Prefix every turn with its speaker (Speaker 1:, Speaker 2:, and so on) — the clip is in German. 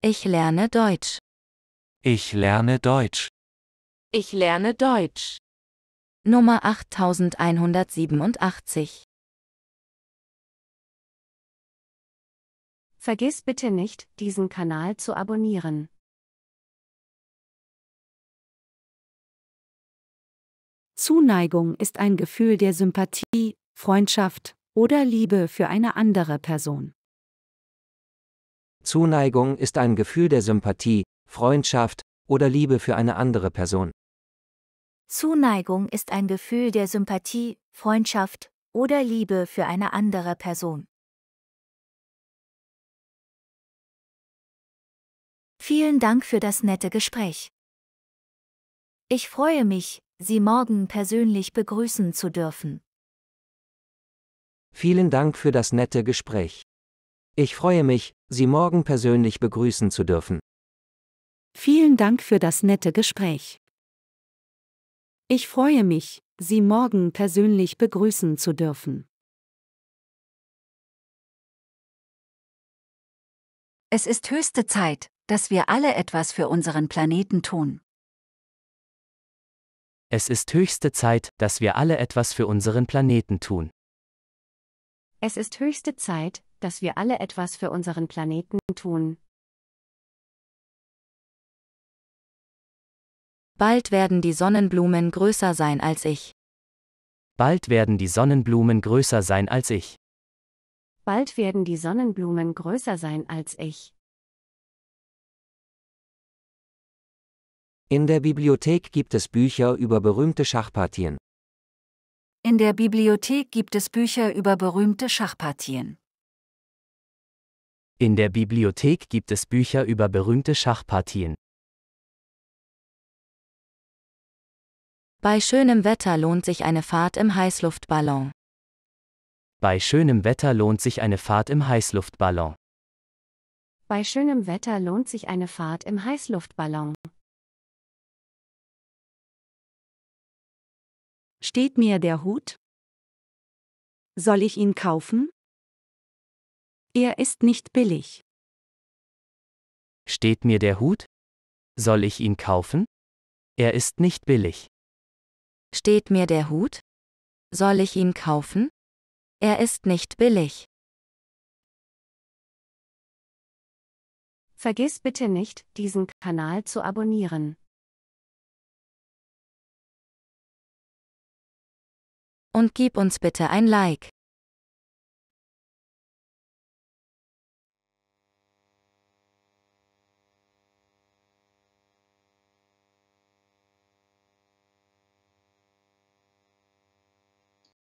Speaker 1: Ich lerne Deutsch.
Speaker 2: Ich lerne Deutsch.
Speaker 1: Ich lerne Deutsch. Nummer 8187. Vergiss bitte nicht, diesen Kanal zu abonnieren. Zuneigung ist ein Gefühl der Sympathie, Freundschaft oder Liebe für eine andere Person.
Speaker 3: Zuneigung ist ein Gefühl der Sympathie, Freundschaft oder Liebe für eine andere Person.
Speaker 1: Zuneigung ist ein Gefühl der Sympathie, Freundschaft oder Liebe für eine andere Person. Vielen Dank für das nette Gespräch. Ich freue mich, Sie morgen persönlich begrüßen zu dürfen.
Speaker 3: Vielen Dank für das nette Gespräch. Ich freue mich, Sie morgen persönlich begrüßen zu dürfen.
Speaker 1: Vielen Dank für das nette Gespräch. Ich freue mich, Sie morgen persönlich begrüßen zu dürfen. Es ist höchste Zeit, dass wir alle etwas für unseren Planeten tun.
Speaker 4: Es ist höchste Zeit, dass wir alle etwas für unseren Planeten tun.
Speaker 1: Es ist höchste Zeit, dass wir alle etwas für unseren Planeten tun. Bald werden die Sonnenblumen größer sein als ich.
Speaker 4: Bald werden die Sonnenblumen größer sein als ich.
Speaker 1: Bald werden die Sonnenblumen größer sein als ich.
Speaker 3: In der Bibliothek gibt es Bücher über berühmte Schachpartien.
Speaker 1: In der Bibliothek gibt es Bücher über berühmte Schachpartien.
Speaker 4: In der Bibliothek gibt es Bücher über berühmte Schachpartien.
Speaker 1: Bei schönem Wetter lohnt sich eine Fahrt im Heißluftballon.
Speaker 4: Bei schönem Wetter lohnt sich eine Fahrt im Heißluftballon.
Speaker 1: Bei schönem Wetter lohnt sich eine Fahrt im Heißluftballon. Steht mir der Hut? Soll ich ihn kaufen? Er ist nicht billig.
Speaker 2: Steht mir der Hut?
Speaker 4: Soll ich ihn kaufen? Er ist nicht billig.
Speaker 1: Steht mir der Hut? Soll ich ihn kaufen? Er ist nicht billig. Vergiss bitte nicht, diesen Kanal zu abonnieren. Und gib uns bitte ein Like.